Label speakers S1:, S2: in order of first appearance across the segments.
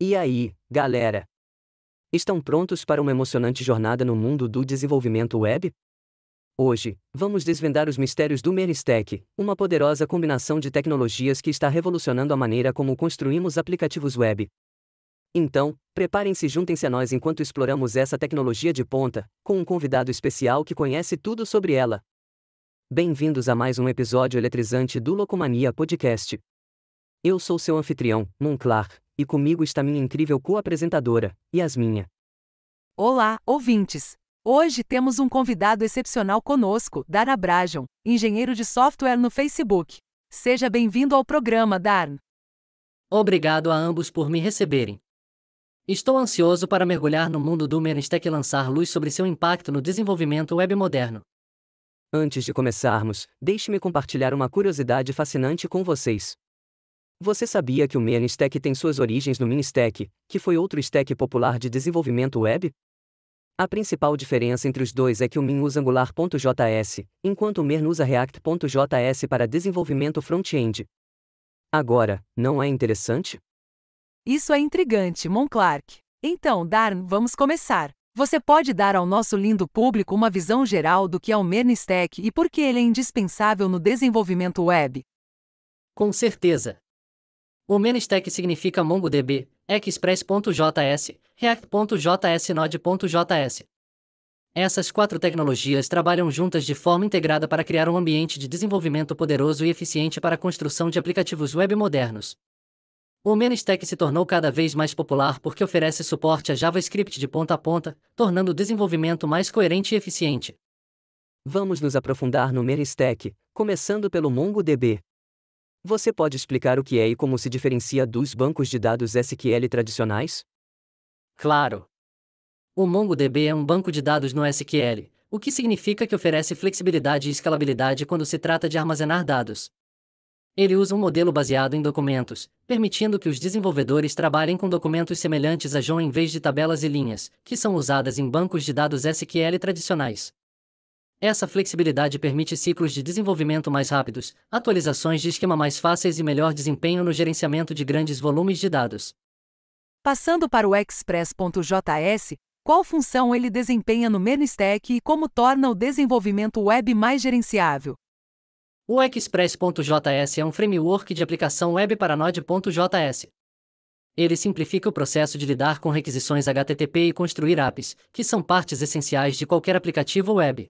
S1: E aí, galera? Estão prontos para uma emocionante jornada no mundo do desenvolvimento web? Hoje, vamos desvendar os mistérios do Meristack, uma poderosa combinação de tecnologias que está revolucionando a maneira como construímos aplicativos web. Então, preparem-se e juntem-se a nós enquanto exploramos essa tecnologia de ponta, com um convidado especial que conhece tudo sobre ela. Bem-vindos a mais um episódio eletrizante do Locomania Podcast. Eu sou seu anfitrião, Monclar, e comigo está minha incrível co-apresentadora, Yasminha.
S2: Olá, ouvintes! Hoje temos um convidado excepcional conosco, Dar Abrajon, engenheiro de software no Facebook. Seja bem-vindo ao programa, Dar.
S3: Obrigado a ambos por me receberem. Estou ansioso para mergulhar no mundo do Merenstack e lançar luz sobre seu impacto no desenvolvimento web moderno. Antes de começarmos, deixe-me compartilhar uma curiosidade
S1: fascinante com vocês. Você sabia que o OpenStack tem suas origens no MiniStack, que foi outro stack popular de desenvolvimento web? A principal diferença entre os dois é que o Min usa Angular.js, enquanto o Mern usa React.js para desenvolvimento front-end. Agora, não é interessante?
S2: Isso é intrigante, Monclark. Então, Darn, vamos começar. Você pode dar ao nosso lindo público uma visão geral do que é o Mernstack e por que ele é indispensável no desenvolvimento web? Com certeza. O Menstack significa MongoDB,
S3: Express.js, React.js Node.js. Essas quatro tecnologias trabalham juntas de forma integrada para criar um ambiente de desenvolvimento poderoso e eficiente para a construção de aplicativos web modernos. O Menstack se tornou cada vez mais popular porque oferece suporte a JavaScript de ponta a ponta, tornando o desenvolvimento mais coerente e eficiente.
S1: Vamos nos aprofundar no Menstack, começando pelo MongoDB. Você pode explicar o que é e como se diferencia dos bancos de dados SQL
S3: tradicionais? Claro. O MongoDB é um banco de dados no SQL, o que significa que oferece flexibilidade e escalabilidade quando se trata de armazenar dados. Ele usa um modelo baseado em documentos, permitindo que os desenvolvedores trabalhem com documentos semelhantes a JSON em vez de tabelas e linhas, que são usadas em bancos de dados SQL tradicionais. Essa flexibilidade permite ciclos de desenvolvimento mais rápidos, atualizações de esquema mais fáceis e melhor desempenho no gerenciamento de grandes volumes de dados.
S2: Passando para o Express.js, qual função ele desempenha no Menu-Stack e como torna o desenvolvimento web mais gerenciável? O Express.js
S3: é um framework de aplicação web para Node.js. Ele simplifica o processo de lidar com requisições HTTP e construir apps, que são partes essenciais de qualquer aplicativo web.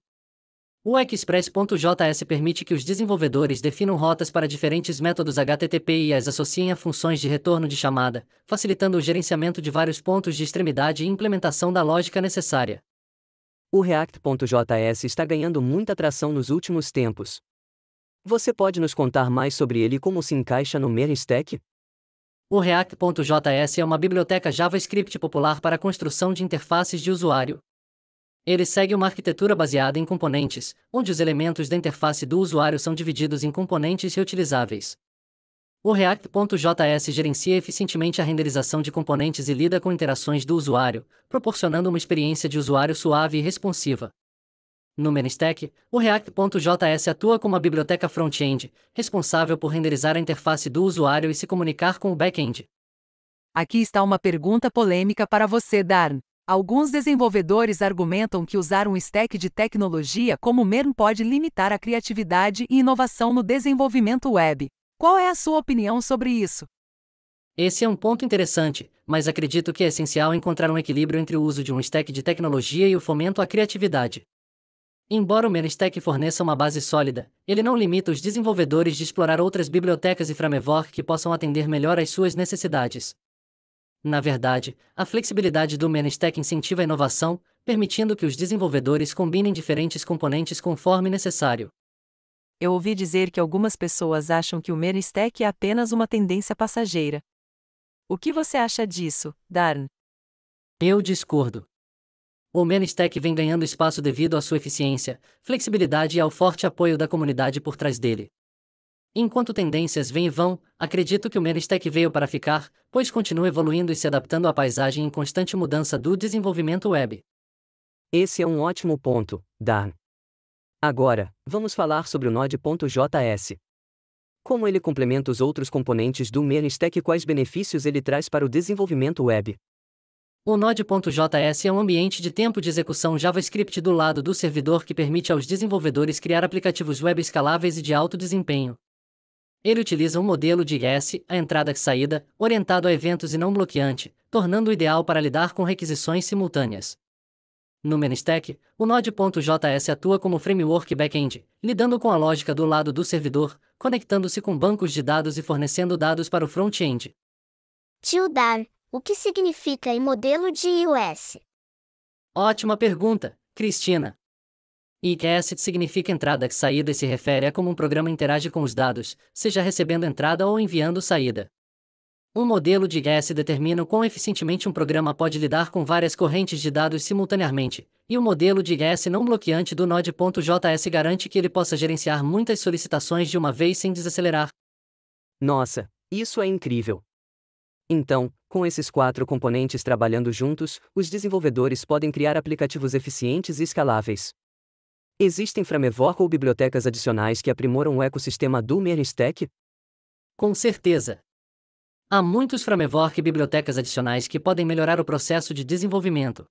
S3: O Express.js permite que os desenvolvedores definam rotas para diferentes métodos HTTP e as associem a funções de retorno de chamada, facilitando o gerenciamento de vários pontos de extremidade e implementação da lógica necessária. O
S1: React.js está ganhando muita atração nos últimos tempos. Você pode nos contar mais sobre ele e como se encaixa no stack?
S3: O React.js é uma biblioteca JavaScript popular para a construção de interfaces de usuário, ele segue uma arquitetura baseada em componentes, onde os elementos da interface do usuário são divididos em componentes reutilizáveis. O React.js gerencia eficientemente a renderização de componentes e lida com interações do usuário, proporcionando uma experiência de usuário suave e responsiva. No Menstack, o React.js atua como a biblioteca front-end,
S2: responsável por renderizar a interface do usuário e se comunicar com o back-end. Aqui está uma pergunta polêmica para você, Darn. Alguns desenvolvedores argumentam que usar um stack de tecnologia como MERN pode limitar a criatividade e inovação no desenvolvimento web. Qual é a sua opinião sobre isso? Esse é um ponto interessante,
S3: mas acredito que é essencial encontrar um equilíbrio entre o uso de um stack de tecnologia e o fomento à criatividade. Embora o MERN Stack forneça uma base sólida, ele não limita os desenvolvedores de explorar outras bibliotecas e framework que possam atender melhor às suas necessidades. Na verdade, a flexibilidade do Menestec incentiva a inovação, permitindo que os desenvolvedores combinem diferentes componentes conforme necessário. Eu ouvi dizer que algumas pessoas acham que o Menestec é apenas uma tendência passageira. O que você acha disso, Darn? Eu discordo. O Menestec vem ganhando espaço devido à sua eficiência, flexibilidade e ao forte apoio da comunidade por trás dele. Enquanto tendências vêm e vão, acredito que o Meristech veio para ficar, pois continua evoluindo e se adaptando à paisagem em constante mudança do desenvolvimento web. Esse é um ótimo
S1: ponto, Dan. Agora, vamos falar sobre o Node.js. Como ele complementa os outros componentes do Meristech e quais benefícios ele traz para o desenvolvimento web.
S3: O Node.js é um ambiente de tempo de execução JavaScript do lado do servidor que permite aos desenvolvedores criar aplicativos web escaláveis e de alto desempenho. Ele utiliza um modelo de S, a entrada e saída, orientado a eventos e não bloqueante, tornando-o ideal para lidar com requisições simultâneas. No MenStack, o Node.js atua como framework back-end, lidando com a lógica do lado do servidor, conectando-se com bancos de dados e fornecendo dados para o front-end. Tildar, o que significa em modelo de iOS? Ótima pergunta, Cristina. E IQS significa entrada que saída e se refere a como um programa interage com os dados, seja recebendo entrada ou enviando saída. Um modelo de IQS determina o quão eficientemente um programa pode lidar com várias correntes de dados simultaneamente, e o modelo de IQS não bloqueante do Node.js garante que ele possa gerenciar muitas solicitações de uma vez sem desacelerar.
S1: Nossa, isso é incrível! Então, com esses quatro componentes trabalhando juntos, os desenvolvedores podem criar aplicativos eficientes e escaláveis. Existem framework ou bibliotecas adicionais que aprimoram o ecossistema do Merstack?
S3: Com certeza. Há muitos framework e bibliotecas adicionais que podem melhorar o processo de desenvolvimento.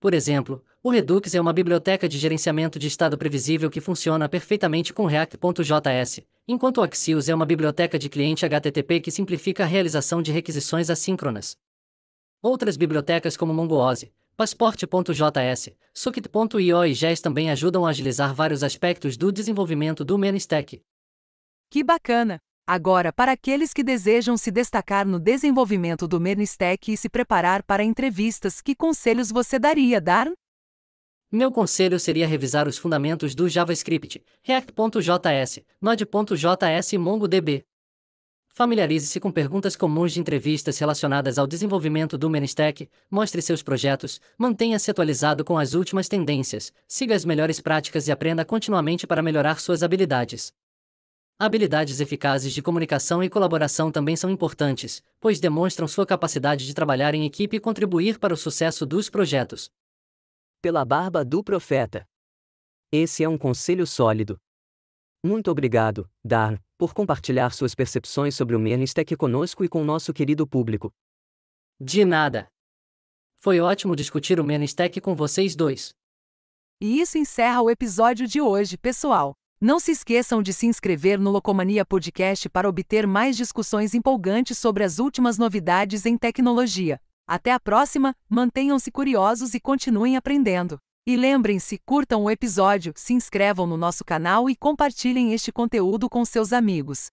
S3: Por exemplo, o Redux é uma biblioteca de gerenciamento de estado previsível que funciona perfeitamente com React.js, enquanto o Axios é uma biblioteca de cliente HTTP que simplifica a realização de requisições assíncronas. Outras bibliotecas como Mongoose. Passport.js, Socket.io e JES também ajudam a agilizar vários aspectos do desenvolvimento do MenStack.
S2: Que bacana! Agora, para aqueles que desejam se destacar no desenvolvimento do MenStack e se preparar para entrevistas, que conselhos você daria, Darn? Meu conselho
S3: seria revisar os fundamentos do JavaScript, React.js, Node.js e MongoDB. Familiarize-se com perguntas comuns de entrevistas relacionadas ao desenvolvimento do menestec, mostre seus projetos, mantenha-se atualizado com as últimas tendências, siga as melhores práticas e aprenda continuamente para melhorar suas habilidades. Habilidades eficazes de comunicação e colaboração também são importantes, pois demonstram sua capacidade de trabalhar em equipe e contribuir para o sucesso dos projetos. Pela barba do profeta.
S1: Esse é um conselho sólido, muito obrigado, Dar, por compartilhar suas percepções sobre o Menistec conosco e com nosso querido público.
S3: De nada. Foi ótimo discutir o Menistec com vocês dois.
S2: E isso encerra o episódio de hoje, pessoal. Não se esqueçam de se inscrever no Locomania Podcast para obter mais discussões empolgantes sobre as últimas novidades em tecnologia. Até a próxima, mantenham-se curiosos e continuem aprendendo. E lembrem-se, curtam o episódio, se inscrevam no nosso canal e compartilhem este conteúdo com seus amigos.